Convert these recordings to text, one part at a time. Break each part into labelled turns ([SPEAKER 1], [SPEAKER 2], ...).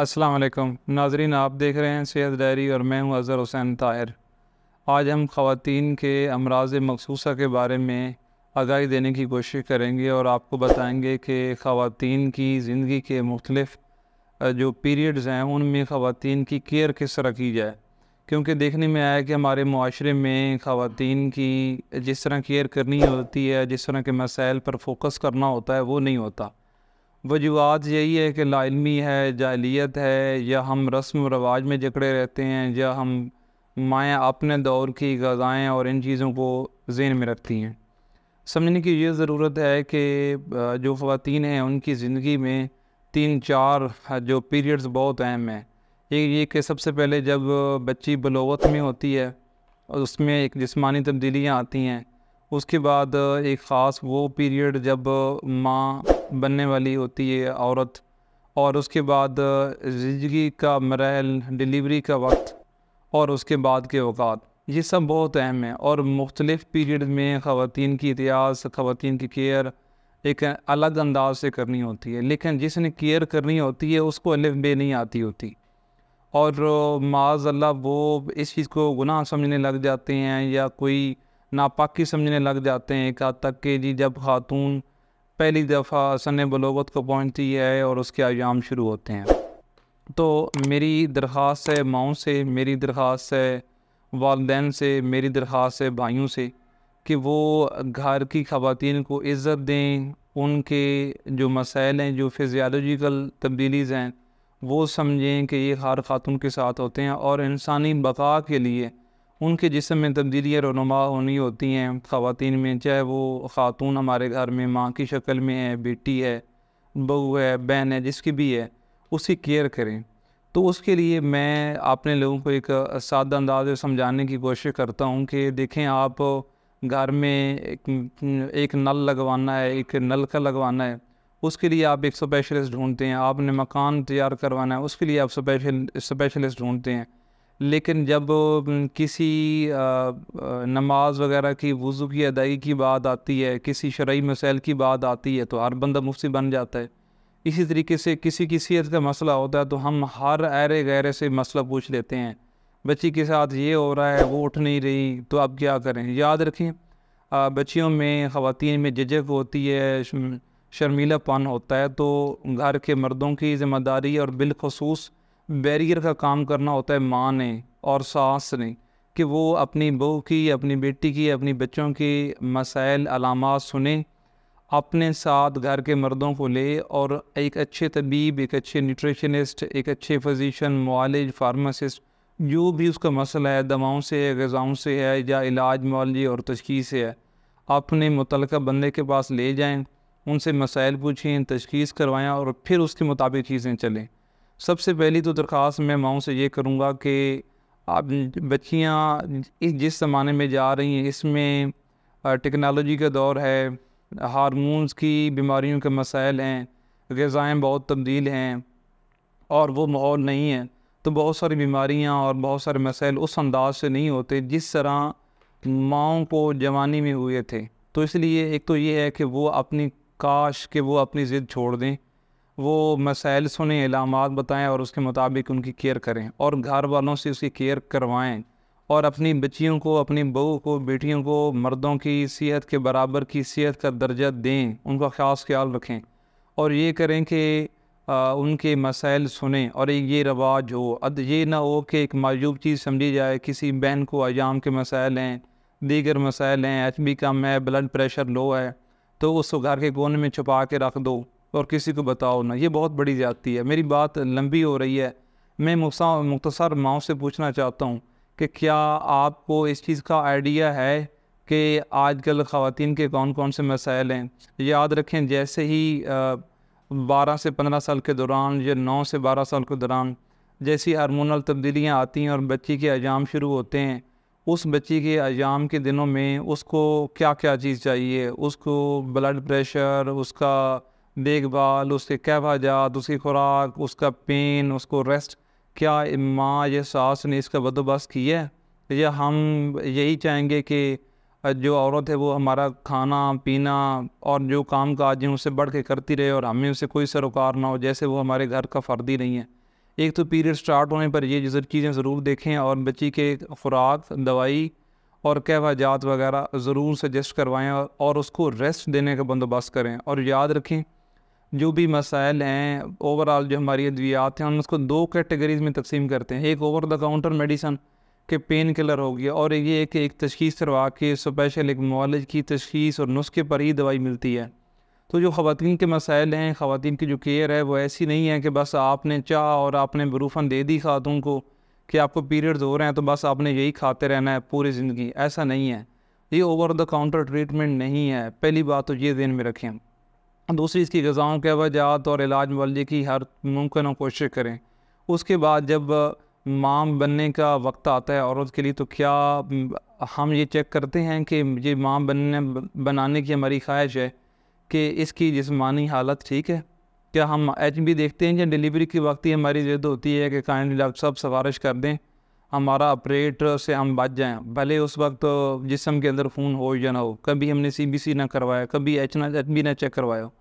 [SPEAKER 1] अस्सलाम वालेकुम नाजरीन आप देख रहे हैं सेहत डायरी और मैं हूं अज़हर हुसैन ताहिर आज हम ख़वान के अमराज मखसूसा के बारे में आगाही देने की कोशिश करेंगे और आपको बताएंगे कि ख़वान की ज़िंदगी के मुख्तलफ़ जो पीरियड्स हैं उनमें ख़वान की केयर किस तरह की जाए क्योंकि देखने में आया कि हमारे माशरे में ख़वान की जिस तरह केयर करनी होती है जिस तरह के मसाइल पर फोकस करना होता है वो नहीं होता वजूहत यही है कि लाइलमी है जाहलीत है या हम रस्म रवाज में जकड़े रहते हैं या हम माएँ अपने दौर की गज़ाएँ और इन चीज़ों को जेन में रखती हैं समझने की ये ज़रूरत है कि जो ख़वान हैं उनकी ज़िंदगी में तीन चार जो पीरियड्स बहुत अहम हैं एक ये कि सबसे पहले जब बच्ची बलोवत में होती है और उसमें एक जिसमानी तब्दीलियाँ आती हैं उसके बाद एक ख़ास वो पीरियड जब माँ बनने वाली होती है औरत और उसके बाद जिंदगी का मरल डिलीवरी का वक्त और उसके बाद के अवकात ये सब बहुत अहम है और मुख्तलिफ़ पीरियड में ख़वान की इतिहास ख़वान की केयर एक अलग अंदाज से करनी होती है लेकिन जिसने केयर करनी होती है उसको अलिफ बे नहीं आती होती और माज अल्लाह वो इस चीज़ को गुनाह समझने लग जाते हैं या कोई नापाकी समझने लग जाते हैं एक हद तक कि जी जब खातून पहली दफ़ा सन बलोगत को पहुँचती है और उसके आयाम शुरू होते हैं तो मेरी दरख्वास है माओ से मेरी दरख्वास है वालदेन से मेरी दरख्वास है भाइयों से कि वो घर की खातन को इज़्ज़त दें उनके जो मसाइल हैं जो फिजियालॉजिकल तब्दीलीज़ हैं वो समझें कि ये हर खातून के साथ होते हैं और इंसानी बका के लिए उनके जिसम में तब्दीलियाँ रोनुमा होनी होती हैं ख़वान में चाहे वो ख़ातून हमारे घर में माँ की शक्ल में है बेटी है बहू है बहन है जिसकी भी है उसकी केयर करें तो उसके लिए मैं अपने लोगों को एक सादा अंदाज समझाने की कोशिश करता हूँ कि देखें आप घर में एक, एक नल लगवाना है एक नल का लगवाना है उसके लिए आप एक स्पेशलिस्ट ढूंढते हैं आपने मकान तैयार करवाना है उसके लिए आप स्पेशल स्पेशलिस्ट ढूंढते हैं लेकिन जब किसी नमाज वगैरह की वज़ू की अदाई की बात आती है किसी शर्य मसाइल की बात आती है तो हर बंदा मुफ्ती बन जाता है इसी तरीके से किसी की सेहत का मसला होता है तो हम हर ऐरे गैरे से मसला पूछ लेते हैं बच्ची के साथ ये हो रहा है वो उठ नहीं रही तो आप क्या करें याद रखें बच्चियों में ख़वान में जजक होती है शर्मीलापन होता है तो घर के मर्दों की ज़िम्मेदारी और बिलखसूस बैरियर का काम करना होता है माँ ने और सास ने कि वो अपनी बहू की अपनी बेटी की अपनी बच्चों की मसाइल अलामत सुने अपने साथ घर के मर्दों को ले और एक अच्छे तबीब एक अच्छे न्यूट्रिशनिस्ट एक अच्छे फिजिशन मालिज फार्मासिस्ट जो भी उसका मसला है दवाओं से है गज़ाओं से है या इलाज मालजी और तशखीस से है अपने मुतल बंदे के पास ले जाएँ उनसे मसाइल पूछें तशखीस करवाएँ और फिर उसके मुताबिक चीज़ें चलें सबसे पहली तो दरख्वास्त मैं माओ से ये करूँगा कि आप बच्चियाँ जिस ज़माने में जा रही हैं इसमें टेक्नोलॉजी का दौर है हारमोन्स की बीमारियों के मसाइल हैं गज़ाएँ बहुत तब्दील हैं और वो माहौल नहीं है तो बहुत सारी बीमारियाँ और बहुत सारे मसाइल उस अंदाज से नहीं होते जिस तरह माओ को जवानी में हुए थे तो इसलिए एक तो ये है कि वो अपनी काश के वो अपनी ज़िद छोड़ दें वो मसाइल सुने इलाम बताएं और उसके मुताबिक उनकी केयर करें और घर वालों से उसकी केयर करवाएं और अपनी बच्चियों को अपनी बहू को बेटियों को मर्दों की सेहत के बराबर की सेहत का दर्जा दें उनका ख़ास ख्याल रखें और ये करें कि उनके मसाइल सुने और एक ये रवाज हो अद ये ना हो कि एक मायूब चीज़ समझी जाए किसी बहन को अजाम के मसाइल हैं दीगर मसाइल हैं एच बी कम है ब्लड प्रेशर लो है तो उसको घर के कोने में छुपा के रख दो और किसी को बताओ ना ये बहुत बड़ी ज्यादती है मेरी बात लंबी हो रही है मैं मुख्ता मुख्तसर माओ से पूछना चाहता हूँ कि क्या आपको इस चीज़ का आइडिया है कि आजकल ख़वान के कौन कौन से मसाइल हैं याद रखें जैसे ही बारह से पंद्रह साल के दौरान या नौ से बारह साल के दौरान जैसी हारमोनल तब्दीलियाँ आती हैं और बच्ची के अजाम शुरू होते हैं उस बच्ची के अजाम के दिनों में उसको क्या क्या चीज़ चाहिए उसको ब्लड प्रेशर उसका देखभाल उसके कहवाजात उसकी खुराक उसका पेन उसको रेस्ट क्या माँ या सास ने इसका बंदोबस्त किया है या हम यही चाहेंगे कि जो औरत है वो हमारा खाना पीना और जो काम काज है उसे बढ़ के करती रहे और हमें उसे कोई सरोकार ना हो जैसे वो हमारे घर का फ़र्द ही नहीं है एक तो पीरियड स्टार्ट होने पर ये चीज़ें ज़रूर देखें और बच्ची के खुराक दवाई और कहवाजात वगैरह ज़रूर सजेस्ट करवाएं और उसको रेस्ट देने का बंदोबस्त करें और याद रखें जो भी मसाइल हैं ओवरऑल जो हमारी अद्वियात हैं हम उसको दो कैटेगरीज में तकसीम करते हैं एक ओवर द काउंटर मेडिसन के पेन किलर हो गया और ये कि एक तशखीस करवा के स्पेशल एक मॉलज की तशखीस और नुस्खे पर ही दवाई मिलती है तो जो ख़वान के मसाइल हैं खातन की जो केयर है वो ऐसी नहीं है कि बस आपने चाह और आपने बरूफन दे दी खातून को कि आपको पीरियड्स हो रहे हैं तो बस आपने यही खाते रहना है पूरी ज़िंदगी ऐसा नहीं है ये ओवर द काउंटर ट्रीटमेंट नहीं है पहली बात तो ये दिन में रखें दूसरी इसकी गज़ाओं के वजात और इलाज मवल्ले की हर मुमकिन कोशिश करें उसके बाद जब माम बनने का वक्त आता है औरत के लिए तो क्या हम ये चेक करते हैं कि ये माम बनने बनाने की हमारी ख्वाहिश है कि इसकी जिसमानी हालत ठीक है क्या हम एच भी देखते हैं या डिलीवरी के वक्त ही हमारी जिद होती है कि काइंडली आप सब सिफारिश कर दें हमारा ऑपरेटर से हम बच जाएं भले उस वक्त तो जिसम के अंदर खून हो या ना हो कभी हमने सी बी सी ना करवाया कभी एच ना एच बी ना चेक करवाया हो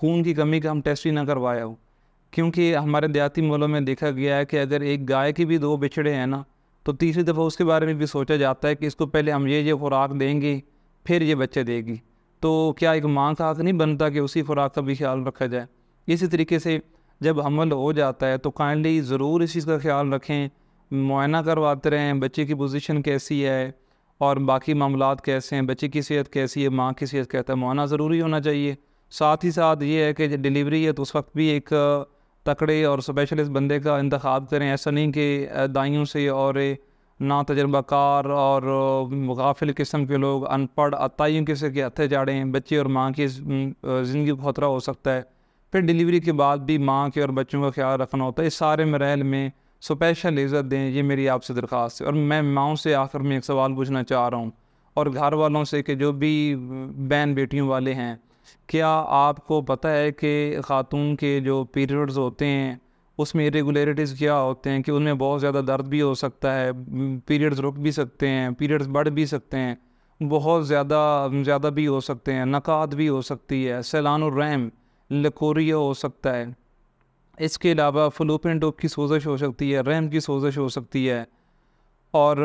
[SPEAKER 1] खून की कमी का हम टेस्ट ही ना करवाया हो क्योंकि हमारे देहाती मलों में देखा गया है कि अगर एक गाय की भी दो बिछड़े हैं ना तो तीसरी दफ़ा उसके बारे में भी सोचा जाता है कि इसको पहले हम ये ये खुराक देंगे फिर ये बच्चे देगी तो क्या एक माँ का हक नहीं बनता कि उसी खुराक का भी ख्याल रखा जाए इसी तरीके से जब हमल हो जाता है तो काइंडली ज़रूर इस चीज़ का ख्याल रखें मुआयना करवाते रहें बच्चे की पोजीशन कैसी है और बाकी मामला कैसे हैं बच्चे की सेहत कैसी है माँ की सेहत कहता है मुआना ज़रूरी होना चाहिए साथ ही साथ ये है कि डिलीवरी है तो उस वक्त भी एक तकड़े और स्पेशलिस्ट बंदे का इंतखब करें ऐसा नहीं कि दाइयों से और ना तजर्बाकार और गाफिल किस्म के लोग अनपढ़ अतियों के से के हथे जाड़ें बच्चे और माँ की ज़िंदगी को खतरा हो सकता है फिर डिलीवरी के बाद भी माँ के और बच्चों का ख्याल रखना होता है इस सारे मरहल में स्पेशल इज़्ज़त दें ये मेरी आपसे दरख्वास्त है और मैं माओ से आखिर में एक सवाल पूछना चाह रहा हूँ और घर वालों से कि जो भी बहन बेटियों वाले हैं क्या आपको पता है कि ख़ातून के जो पीरियड्स होते हैं उसमें इरेगुलरिटीज़ क्या होते हैं कि उनमें बहुत ज़्यादा दर्द भी हो सकता है पीरियड्स रुक भी सकते हैं पीरियड्स बढ़ भी सकते हैं बहुत ज़्यादा ज़्यादा भी हो सकते हैं नक़ाद भी हो सकती है सैलान रहम लकोरिया हो सकता है इसके अलावा फ्लोपिन डोप की सोजश हो सकती है रैम की सोजश हो सकती है और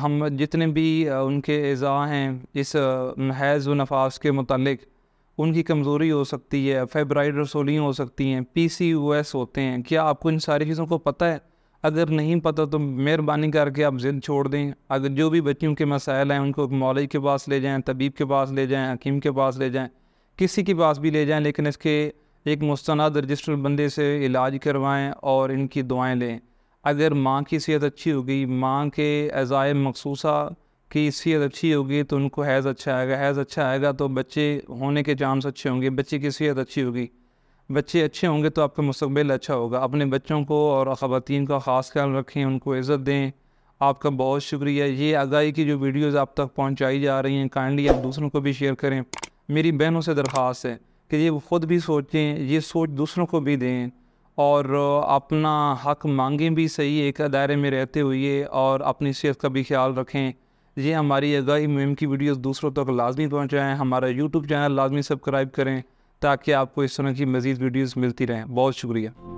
[SPEAKER 1] हम जितने भी उनके अज़ा हैं इस हैज़ व नफास के मतलब उनकी कमज़ोरी हो सकती है फेब्राइड रसोलियाँ हो सकती हैं पी सी ओ एस होते हैं क्या आपको इन सारी चीज़ों को पता है अगर नहीं पता तो मेहरबानी करके आप जिद छोड़ दें अगर जो भी बच्चियों के मसाइल हैं उनको मौलज के पास ले जाएँ तबीब के पास ले जाएँ हकीम के पास ले जाएँ किसी के पास भी ले जाएँ लेकिन इसके एक मुस्ंद रजिस्टर बंदे से इलाज करवाएँ और इनकी दुआएँ लें अगर माँ की सेहत अच्छी होगी माँ के अज़ाय मखसूसा की सेहत अच्छी होगी तो उनको हैज़ अच्छा आएगा हैज़ अच्छा आएगा तो बच्चे होने के चांस अच्छे होंगे बच्चे की सेहत अच्छी होगी बच्चे अच्छे होंगे तो आपका मुस्तबिल अच्छा होगा अपने बच्चों को और ख़वान का ख़ास ख्याल रखें उनको इज़्ज़त दें आपका बहुत शुक्रिया ये आगाही की जो वीडियोज़ आप तक पहुँचाई जा रही हैं काइंडली आप दूसरों को भी शेयर करें मेरी बहनों से दरख्वास्त है कि ये खुद भी सोचें ये सोच दूसरों को भी दें और अपना हक मांगें भी सही एक दायरे में रहते हुए और अपनी सेहत का भी ख्याल रखें ये हमारी आगाही मुहिम की वीडियोस दूसरों तक तो लाजमी पहुँचाएँ हमारा यूट्यूब चैनल लाजमी सब्सक्राइब करें ताकि आपको इस तरह की मज़ीद वीडियोज़ मिलती रहें बहुत शुक्रिया